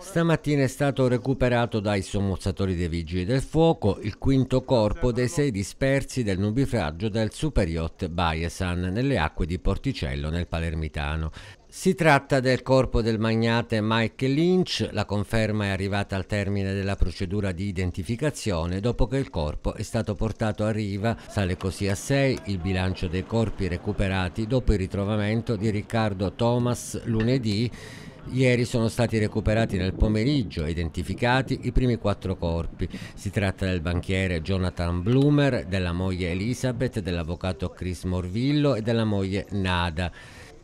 Stamattina è stato recuperato dai sommozzatori dei vigili del fuoco il quinto corpo dei sei dispersi del nubifragio del superyacht Bayesan nelle acque di Porticello nel Palermitano. Si tratta del corpo del magnate Mike Lynch, la conferma è arrivata al termine della procedura di identificazione dopo che il corpo è stato portato a riva, sale così a 6 il bilancio dei corpi recuperati dopo il ritrovamento di Riccardo Thomas lunedì Ieri sono stati recuperati nel pomeriggio e identificati i primi quattro corpi. Si tratta del banchiere Jonathan Bloomer, della moglie Elizabeth, dell'avvocato Chris Morvillo e della moglie Nada.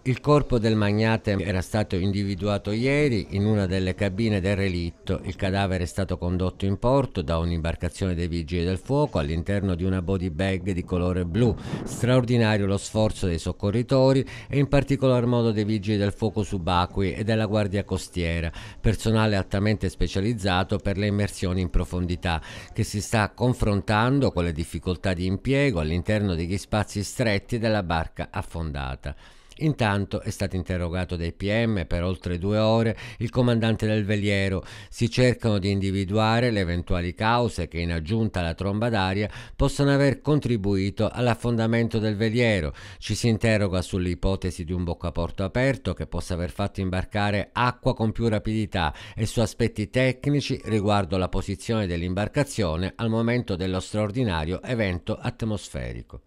Il corpo del magnate era stato individuato ieri in una delle cabine del relitto. Il cadavere è stato condotto in porto da un'imbarcazione dei vigili del fuoco all'interno di una body bag di colore blu. Straordinario lo sforzo dei soccorritori e in particolar modo dei vigili del fuoco subacquei e della guardia costiera, personale altamente specializzato per le immersioni in profondità, che si sta confrontando con le difficoltà di impiego all'interno degli spazi stretti della barca affondata. Intanto è stato interrogato dai PM per oltre due ore il comandante del veliero. Si cercano di individuare le eventuali cause che in aggiunta alla tromba d'aria possano aver contribuito all'affondamento del veliero. Ci si interroga sull'ipotesi di un boccaporto aperto che possa aver fatto imbarcare acqua con più rapidità e su aspetti tecnici riguardo la posizione dell'imbarcazione al momento dello straordinario evento atmosferico.